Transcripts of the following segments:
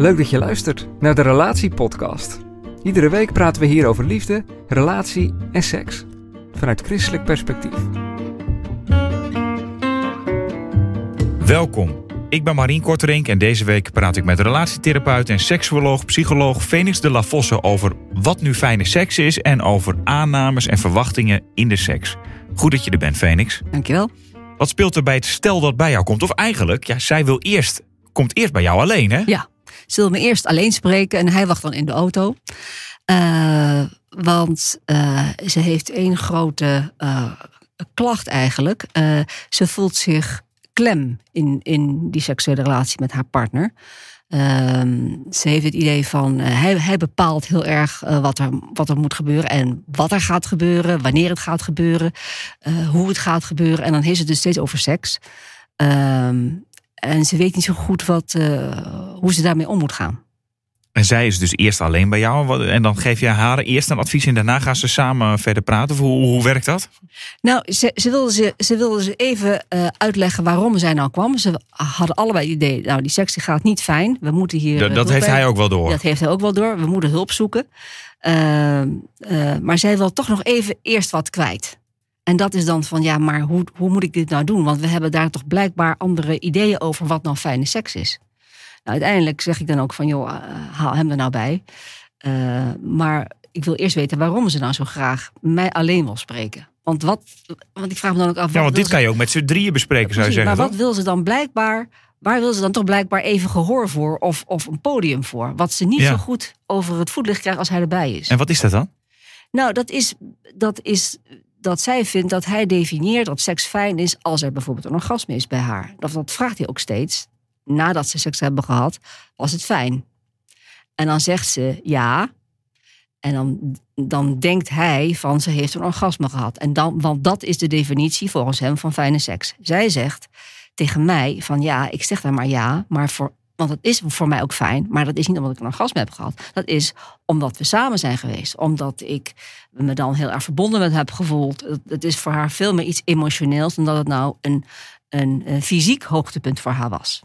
Leuk dat je luistert naar de Relatie Podcast. Iedere week praten we hier over liefde, relatie en seks. Vanuit christelijk perspectief. Welkom. Ik ben Marien Korterink en deze week praat ik met relatietherapeut en seksuoloog, psycholoog Phoenix de la Vosse over wat nu fijne seks is en over aannames en verwachtingen in de seks. Goed dat je er bent, Phoenix. Dankjewel. Wat speelt er bij het stel dat bij jou komt? Of eigenlijk, ja, zij wil eerst, komt eerst bij jou alleen, hè? Ja, ze me eerst alleen spreken en hij wacht dan in de auto. Eh, want eh, ze heeft één grote eh, klacht eigenlijk. ze voelt zich klem in, in die seksuele relatie met haar partner. Ehm, ze heeft het idee van hij, hij, bepaalt heel erg wat, er, wat er moet gebeuren en wat er gaat gebeuren, wanneer het gaat gebeuren, hoe het gaat gebeuren. En dan heeft ze het dus steeds over seks. Ehm, en ze weet niet zo goed wat, eh, hoe ze daarmee om moet gaan. En zij is dus eerst alleen bij jou. En dan geef je haar eerst een advies en daarna gaan ze samen verder praten. Hoe, hoe werkt dat? Nou, ze, ze ze, ze, wilde ze even eh, uitleggen waarom zij nou kwam. Ze hadden allebei het idee, nou die seksie gaat niet fijn. We moeten hier. dat, eh, heeft hij ook wel door. Dat heeft hij ook wel door. We moeten hulp zoeken. Ehm, maar zij wil toch nog even eerst wat kwijt. En dat is dan van, ja, maar hoe, hoe moet ik dit nou doen? Want we hebben daar toch blijkbaar andere ideeën over wat nou fijne seks is. Nou, uiteindelijk zeg ik dan ook van, joh, eh, haal hem er nou bij. Eh, maar ik wil eerst weten waarom ze nou zo graag mij alleen wil spreken. Want, wat, want ik vraag me dan ook af... Ja, want dit kan je ook met z'n drieën bespreken, zou je zeggen. Maar wat wil ze dan blijkbaar... Waar wil ze dan toch blijkbaar even gehoor voor of, of een podium voor? Wat ze niet zo goed over het voetlicht krijgt als hij erbij is. En wat is dat dan? Nou, dat is, dat is dat zij vindt dat hij definieert dat seks fijn is als er bijvoorbeeld een orgasme is bij haar. Dat, vraagt hij ook steeds. Nadat ze seks hebben gehad, was het fijn. En dan zegt ze ja. En dan, dan denkt hij van ze heeft een orgasme gehad. En dan, want dat is de definitie volgens hem van fijne seks. Zij zegt tegen mij van ja, ik zeg dan maar ja, maar voor want dat is voor mij ook fijn, maar dat is niet omdat ik een orgasme heb gehad. Dat is omdat we samen zijn geweest. Omdat ik me dan heel erg verbonden met heb gevoeld. Het is voor haar veel meer iets emotioneels dan dat het nou een, een, een fysiek hoogtepunt voor haar was.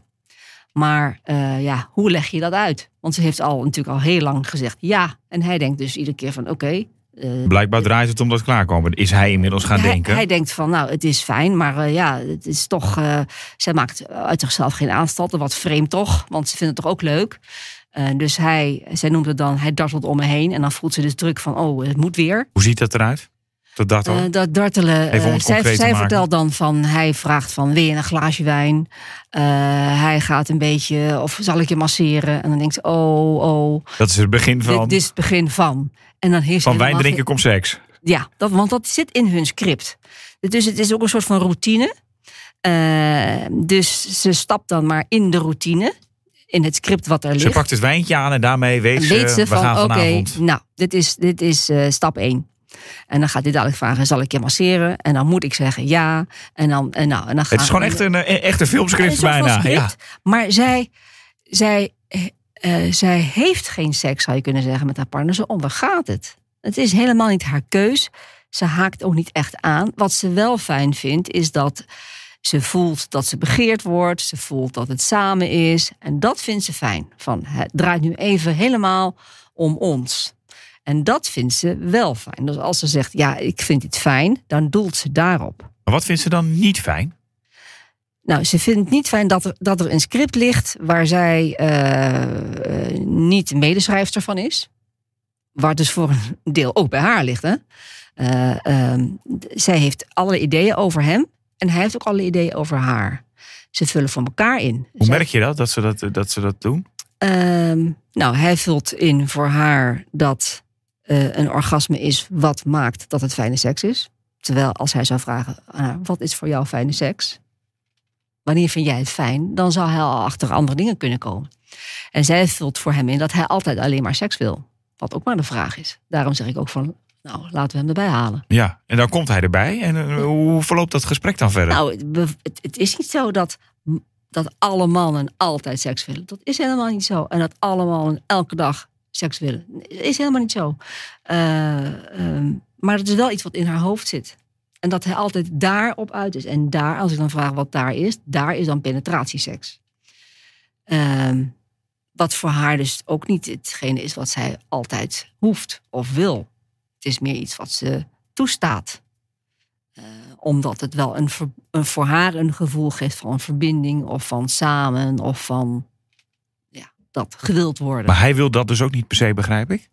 Maar eh, ja, hoe leg je dat uit? Want ze heeft al natuurlijk al heel lang gezegd ja. En hij denkt dus iedere keer van oké, eh, Blijkbaar draait het om dat klaarkomen. Is hij inmiddels gaan denken? Hij denkt van, nou, het is fijn, maar eh, ja, het is toch. Eh, zij maakt uit zichzelf geen aanstalten. Wat vreemd toch? Want ze vinden het toch ook leuk. dus hij, zij noemt het dan, hij dartelt om me heen. En dan voelt ze dus druk van, oh, het moet weer. Hoe ziet dat eruit? Eh, dat dartelen? Uh, dat dartelen. zij, vertelt dan van, hij vraagt van, weer een glaasje wijn? Eh, hij gaat een beetje, of zal ik je masseren? En dan denkt ze, oh, oh. Dat is het begin van? Dit, is het begin van. En dan van wijn drinken komt seks? Ja, dat, want dat zit in hun script. Dus het is ook een soort van routine. Eh, dus ze stapt dan maar in de routine in het script wat er ligt. Ze pakt het wijntje aan en daarmee weet, ze, we van, oké, nou, dit is, dit is stap 1. En dan gaat hij dadelijk vragen: zal ik je masseren? En dan moet ik zeggen ja. En dan, en nou, en dan het is gewoon echt een, eh, echte filmscript bijna. ja. Maar zij, zij, eh, eh, zij heeft geen seks, zou je kunnen zeggen, met haar partner. Ze ondergaat het. Het is helemaal niet haar keus. Ze haakt ook niet echt aan. Wat ze wel fijn vindt, is dat ze voelt dat ze begeerd wordt. Ze voelt dat het samen is. En dat vindt ze fijn. Van, het draait nu even helemaal om ons. En dat vindt ze wel fijn. Dus als ze zegt, ja, ik vind dit fijn, dan doelt ze daarop. Maar wat vindt ze dan niet fijn? Nou, ze vindt het niet fijn dat er, dat er een script ligt waar zij uh, niet medeschrijfster van is. Waar dus voor een deel ook bij haar ligt. Hè? Eh, ehm, zij heeft alle ideeën over hem en hij heeft ook alle ideeën over haar. Ze vullen voor elkaar in. Hoe merk je dat, dat ze dat, dat, ze dat doen? Ehm, nou, hij vult in voor haar dat eh, een orgasme is wat maakt dat het fijne seks is. Terwijl als hij zou vragen, ah, wat is voor jou fijne seks? Wanneer vind jij het fijn? Dan zou hij al achter andere dingen kunnen komen. En zij vult voor hem in dat hij altijd alleen maar seks wil. Wat ook maar de vraag is. Daarom zeg ik ook van, nou, laten we hem erbij halen. Ja, en dan komt hij erbij. En eh, hoe verloopt dat gesprek dan verder? Nou, het, het is niet zo dat dat alle mannen altijd seks willen. Dat is helemaal niet zo. En dat alle mannen elke dag seks willen. Is helemaal niet zo. Eh, ehm, maar het is wel iets wat in haar hoofd zit. En dat hij altijd daarop uit is. En daar, als ik dan vraag wat daar is, daar is dan penetratieseks. Ehm, wat voor haar dus ook niet hetgene is wat zij altijd hoeft of wil. Het is meer iets wat ze toestaat. Eh, omdat het wel een, een, voor haar een gevoel geeft van verbinding of van samen of van dat gewild worden. Maar hij wil dat dus ook niet per se, begrijp ik?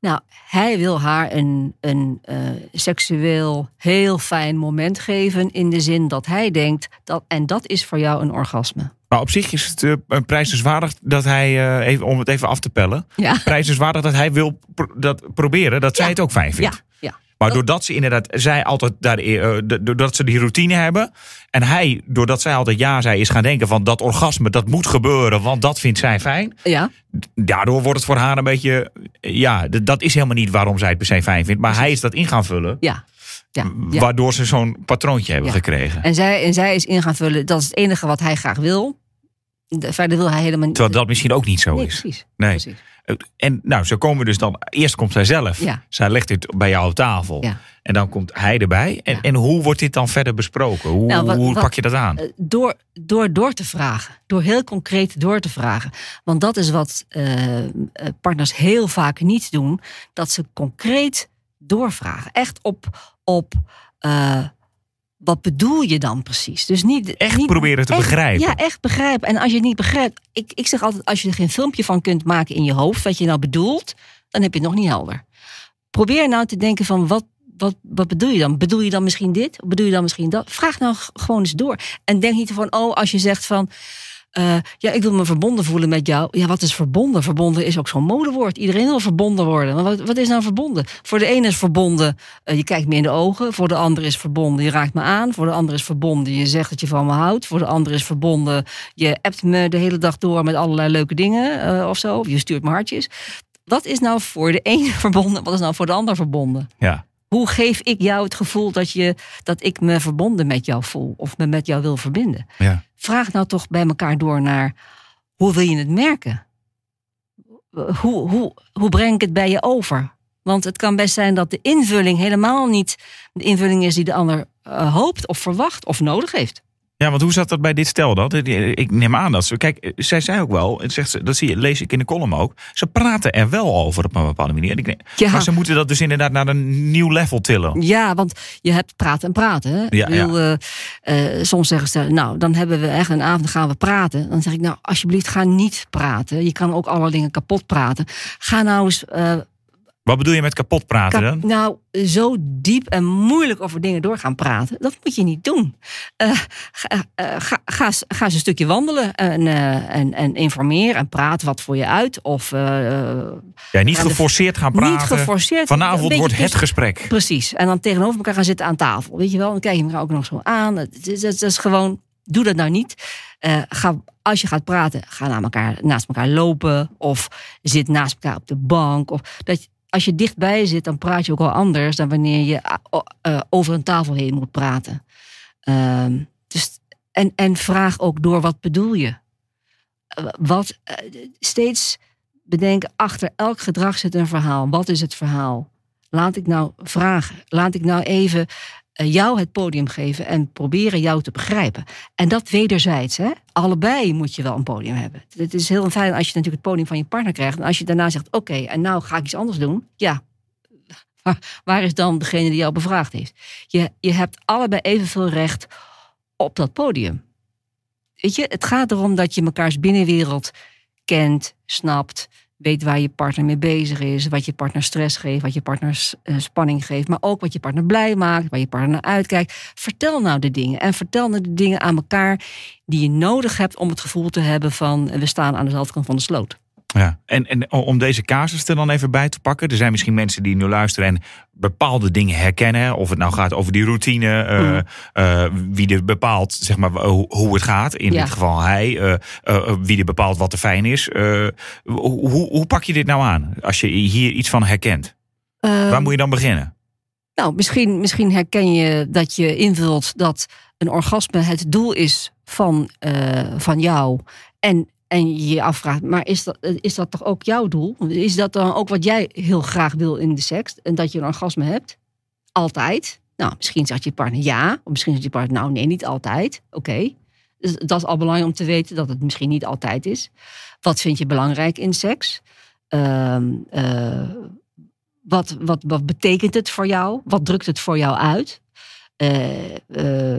Nou, hij wil haar een, een eh, seksueel heel fijn moment geven. In de zin dat hij denkt, dat, en dat is voor jou een orgasme. Maar op zich is het uh, prijzenswaardig dat hij, eh, even, om het even af te pellen. Ja. Prijzenswaardig dat hij wil dat proberen, dat ja. zij het ook fijn vindt. Ja, ja. Maar oh. doordat ze inderdaad, zij altijd daar, eh, doordat ze die routine hebben. En hij, doordat zij altijd ja zei, is gaan denken van dat orgasme, dat moet gebeuren, want dat vindt zij fijn. Ja. Daardoor wordt het voor haar een beetje, eh, ja, dat is helemaal niet waarom zij het per se fijn vindt. Maar hij is dat in gaan vullen. Ja. Ja, Waardoor ze zo'n patroontje hebben gekregen. En zij, en zij is in gaan vullen, dat is het enige wat hij graag wil. Verder wil hij helemaal niet. Terwijl dat misschien ook niet zo is. Precies. Nee. Precies. En nou, zo komen we dus dan. Eerst komt zij zelf. Ja. Zij legt dit bij jou op tafel. Ja. En dan komt hij erbij. En, en hoe wordt dit dan verder besproken? Hoe, nou, hoe pak je dat aan? Eh, door, door door te vragen. Door heel concreet door te vragen. Want dat is wat eh, eh, partners heel vaak niet doen. Dat ze concreet doorvragen. Echt op, op wat bedoel je dan precies? Dus niet echt proberen te begrijpen. Ja, echt begrijpen. En als je het niet begrijpt, ik, ik zeg altijd: als je er geen filmpje van kunt maken in je hoofd, wat je nou bedoelt, dan heb je het nog niet helder. Probeer nou te denken van wat, wat, wat bedoel je dan? Bedoel je dan misschien dit? Bedoel je dan misschien dat? Vraag nou gewoon eens door. En denk niet van: oh, als je zegt van eh, ja, ik wil me verbonden voelen met jou. Ja, wat is verbonden? Verbonden is ook zo'n modewoord. Iedereen wil verbonden worden. Maar wat, wat is nou verbonden? Voor de ene is verbonden, eh, je kijkt me in de ogen. Voor de ander is verbonden, je raakt me aan. Voor de ander is verbonden, je zegt dat je van me houdt. Voor de ander is verbonden, je appt me de hele dag door met allerlei leuke dingen eh, of zo. je stuurt me hartjes. Wat is nou voor de ene verbonden? Wat is nou voor de ander verbonden? Ja. Hoe geef ik jou het gevoel dat, je, dat ik me verbonden met jou voel of me met jou wil verbinden? Ja vraag nou toch bij elkaar door naar hoe wil je het merken? Hoe, hoe, hoe breng ik het bij je over? Want het kan best zijn dat de invulling helemaal niet de invulling is die de ander eh, hoopt of verwacht of nodig heeft. Ja, want hoe zat dat bij dit stel dat? Ik neem aan dat ze. Kijk, zij zei ook wel, en zegt ze, dat zie je, lees ik in de column ook. Ze praten er wel over op een bepaalde manier. Ik, ja. Maar ze moeten dat dus inderdaad naar een nieuw level tillen. Ja, want je hebt praten en praten. Ja, eh, eh, soms zeggen ze, nou, dan hebben we echt een avond, gaan we praten. Dan zeg ik, nou, alsjeblieft, ga niet praten. Je kan ook alle dingen kapot praten. Ga nou eens. Eh, wat bedoel je met kapot praten dan? Nou, zo diep en moeilijk over dingen door gaan praten, dat moet je niet doen. Uh, ga, uh, ga, ga, eens een stukje wandelen en, eh, en, en informeer en praat wat voor je uit. Of, ja, niet geforceerd gaan praten. Niet geforceerd. Vanavond wordt het gesprek. Precies. En dan tegenover elkaar gaan zitten aan tafel. Weet je wel, dan kijk je elkaar ook nog zo aan. Dat, is gewoon doe dat nou niet. ga, als je gaat praten, ga naar elkaar, naast elkaar lopen. Of zit naast elkaar op de bank. Of dat, als je dichtbij zit, dan praat je ook wel anders dan wanneer je eh, eh, over een tafel heen moet praten. Ehm, dus, en, en vraag ook door wat bedoel je. Eh, wat steeds bedenken, achter elk gedrag zit een verhaal. Wat is het verhaal? Laat ik nou vragen. Laat ik nou even eh, jou het podium geven en proberen jou te begrijpen. En dat wederzijds, hè? allebei moet je wel een podium hebben. Het is heel fijn als je natuurlijk het podium van je partner krijgt. En als je daarna zegt, oké, en nou ga ik iets anders doen. Ja, waar is dan degene die jou bevraagd heeft? Je, je hebt allebei evenveel recht op dat podium. Weet je, het gaat erom dat je mekaars binnenwereld kent, snapt, Weet waar je partner mee bezig is, wat je partner stress geeft, wat je partner eh, spanning geeft, maar ook wat je partner blij maakt, waar je partner naar uitkijkt. Vertel nou de dingen en vertel nou de dingen aan elkaar die je nodig hebt om het gevoel te hebben van eh, we staan aan dezelfde kant van de sloot. Ja, en, en om deze casus er dan even bij te pakken. Er zijn misschien mensen die nu luisteren en bepaalde dingen herkennen. Of het nou gaat over die routine. Eh, mhm. eh, wie er bepaalt zeg maar, hoe het gaat. In dit geval hij. Eh, wie er bepaalt wat er fijn is. Hoe, hoe, pak je dit nou aan? Als je hier iets van herkent. Ehm. Waar moet je dan beginnen? Nou, misschien, misschien herken je dat je invult dat een orgasme het doel is van, van jou. En en je je afvraagt, maar is dat, eh, is dat toch ook jouw doel? Is dat dan ook wat jij heel graag wil in de seks? En dat je een orgasme hebt? Altijd? Nou, misschien zegt je partner ja. Of misschien zegt je partner nou nee, niet altijd. Oké. Dus dat is al belangrijk om te weten dat het misschien niet altijd is. Wat vind je belangrijk in seks? Ehm, eh, wat, wat, wat betekent het voor jou? Wat drukt het voor jou uit? Uh,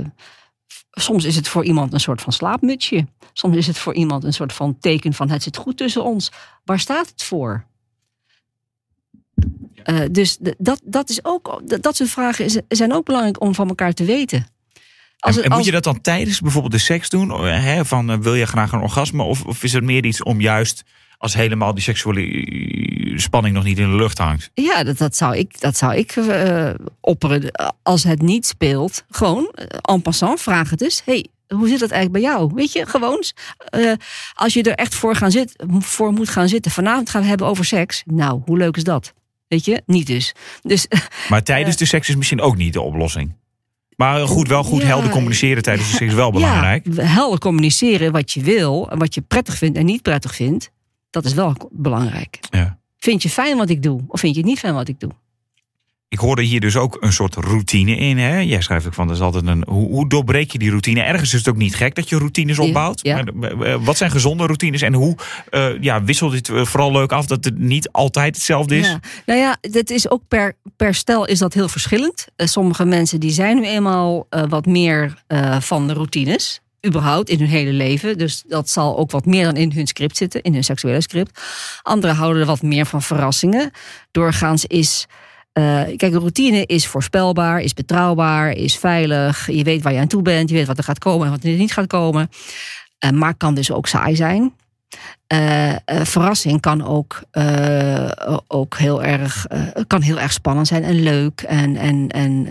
soms is het voor iemand een soort van slaapmutsje. Soms is het voor iemand een soort van teken van het zit goed tussen ons. Waar staat het voor? Eh, dus dat, dat, is ook, dat soort vragen zijn ook belangrijk om van elkaar te weten. Als en, moet je dat dan tijdens bijvoorbeeld de seks doen? Eh, hè, van eh, wil je graag een orgasme? Of, of is het meer iets om juist als helemaal die seksuele eh, spanning nog niet in de lucht hangt. Ja, dat, dat zou ik, dat zou ik eh, opperen. Als het niet speelt, gewoon eh, en passant vraag het dus. hey, hoe zit dat eigenlijk bij jou? Weet je, gewoon als je er echt voor, gaan zit, voor moet gaan zitten. Vanavond gaan we hebben over seks. Nou, hoe leuk is dat? Weet je, niet dus. dus maar tijdens de seks is misschien ook niet de oplossing. Maar goed, wel goed helder communiceren tijdens de seks is wel belangrijk. helder communiceren wat je wil en wat je prettig vindt en niet prettig vindt. Dat is wel belangrijk. Ja. Vind je fijn wat ik doe of vind je het niet fijn wat ik doe? Ik hoorde hier dus ook een soort routine in. Hè? Jij schrijft ook van, dat is altijd een. Hoe, hoe, doorbreek je die routine? Ergens is het ook niet gek dat je routines opbouwt. Maar, eh, eh, wat zijn gezonde routines en hoe eh, ja, wisselt het vooral leuk af dat het niet altijd hetzelfde is? Ja. Nou ja, dat is ook per, per stel is dat heel verschillend. sommige mensen die zijn nu eenmaal wat meer van de routines überhaupt in hun hele leven. Dus dat zal ook wat meer dan in hun script zitten, in hun seksuele script. Anderen houden er wat meer van verrassingen. Doorgaans is. Uh, kijk, routine is voorspelbaar, is betrouwbaar, is veilig. Je weet waar je aan toe bent, je weet wat er gaat komen en wat er niet gaat komen. Uh, maar kan dus ook saai zijn. Eh, verrassing kan ook, ook heel, erg, kan heel erg spannend zijn en leuk en, en, en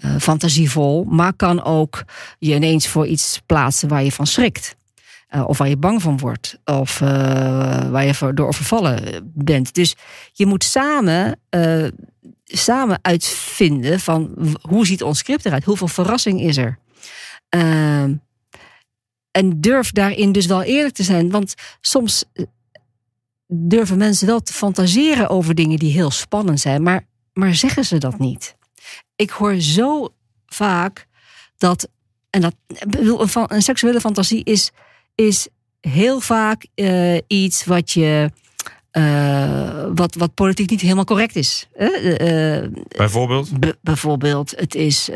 eh, fantasievol, maar kan ook je ineens voor iets plaatsen waar je van schrikt. Eh, of waar je bang van wordt. Of eh, waar je door vervallen bent. Dus je moet samen, samen uitvinden van hoe ziet ons script eruit? Hoeveel verrassing is er? Ehm, en durf daarin dus wel eerlijk te zijn. Want soms durven mensen wel te fantaseren over dingen die heel spannend zijn. Maar, maar zeggen ze dat niet? ik hoor zo vaak dat. En dat, bedoel, een, seksuele fantasie is, is heel vaak eh, iets wat je. Eh, wat, wat politiek niet helemaal correct is. Eh, bijvoorbeeld? bijvoorbeeld, het is,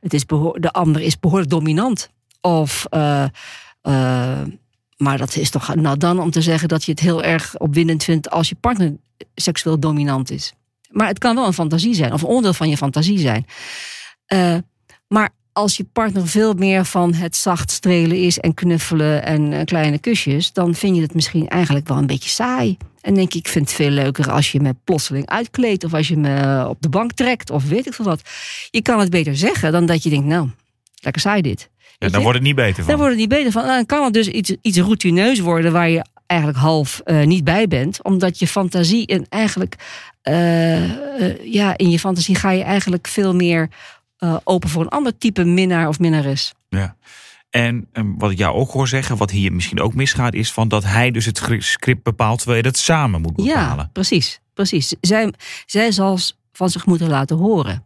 het is de ander is behoorlijk dominant. Of. maar dat is toch nou dan om te zeggen dat je het heel erg opwindend vindt als je partner seksueel dominant is. Maar het kan wel een fantasie zijn, of een onderdeel van je fantasie zijn. Eh, maar als je partner veel meer van het zacht strelen is en knuffelen en eh, kleine kusjes, dan vind je het misschien eigenlijk wel een beetje saai. En denk ik vind het veel leuker als je me plotseling uitkleedt of als je me op de bank trekt of weet ik veel wat. Je kan het beter zeggen dan dat je denkt, nou, lekker saai dit. Ja, dan wordt het niet beter van. Dan wordt het niet beter van. Dan kan het dus iets, iets routineus worden waar je eigenlijk half eh, niet bij bent. Omdat je fantasie en eigenlijk, eh, eh, ja, in je fantasie ga je eigenlijk veel meer open voor een ander type minnaar of minnares. Ja. En wat ik jou ook hoor zeggen, wat hier misschien ook misgaat, is van dat hij dus het script bepaalt terwijl je dat samen moet bepalen. Ja, precies. precies. Zij, zij zal van zich moeten laten horen.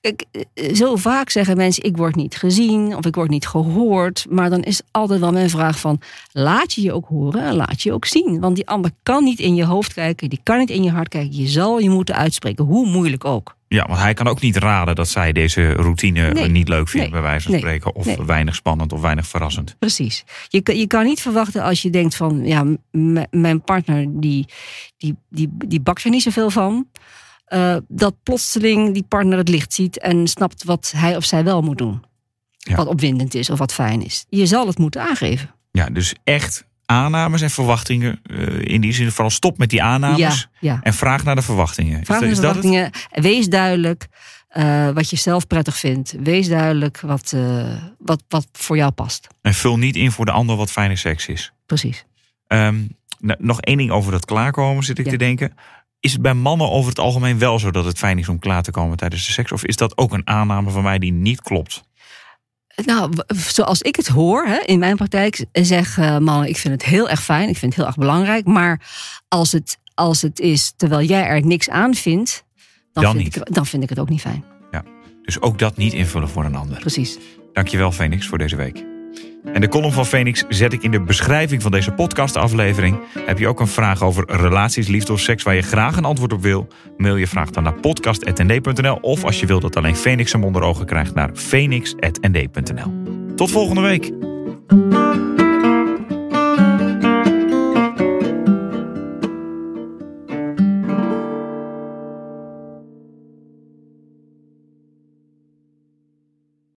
Kijk, eh, eh, zo vaak zeggen mensen: ik word niet gezien of ik word niet gehoord. Maar dan is altijd wel mijn vraag van: laat je je ook horen en laat je je ook zien. Want die ander kan niet in je hoofd kijken, die kan niet in je hart kijken. Je zal je moeten uitspreken, hoe moeilijk ook. Ja, want hij kan ook niet raden dat zij deze routine eh, niet leuk vindt, bij wijze van spreken. Of weinig spannend of weinig verrassend. Precies. Je, je kan niet verwachten als je denkt van, ja, mijn partner die, die, die, die bakt er niet zoveel van. Eh, dat plotseling die partner het licht ziet en snapt wat hij of zij wel moet doen. Wat opwindend is of wat fijn is. Je zal het moeten aangeven. Ja, dus echt aannames en verwachtingen. Eh, in die zin vooral stop met die aannames. En vraag naar de verwachtingen. Vraag naar de verwachtingen. Wees duidelijk eh, wat je zelf prettig vindt. Wees duidelijk wat, wat, wat voor jou past. En vul niet in voor de ander wat fijne seks is. Precies. Ehm, nou, nog één ding over dat klaarkomen zit ik te denken. Is het bij mannen over het algemeen wel zo dat het fijn is om klaar te komen tijdens de seks? Of is dat ook een aanname van mij die niet klopt? Nou, zoals ik het hoor hè, in mijn praktijk, zeggen mannen: Ik vind het heel erg fijn, ik vind het heel erg belangrijk. Maar als het, als het is terwijl jij er niks aan vindt, dan, vind, niet. Ik, dan vind ik het ook niet fijn. Ja, dus ook dat niet invullen voor een ander. Precies. Dankjewel, Phoenix, voor deze week. En de column van Phoenix zet ik in de beschrijving van deze podcastaflevering. Heb je ook een vraag over relaties, liefde of seks waar je graag een antwoord op wil? Mail je vraag dan naar podcast.nd.nl of als je wil dat alleen Phoenix hem onder ogen krijgt naar phoenix.nd.nl. Tot volgende week!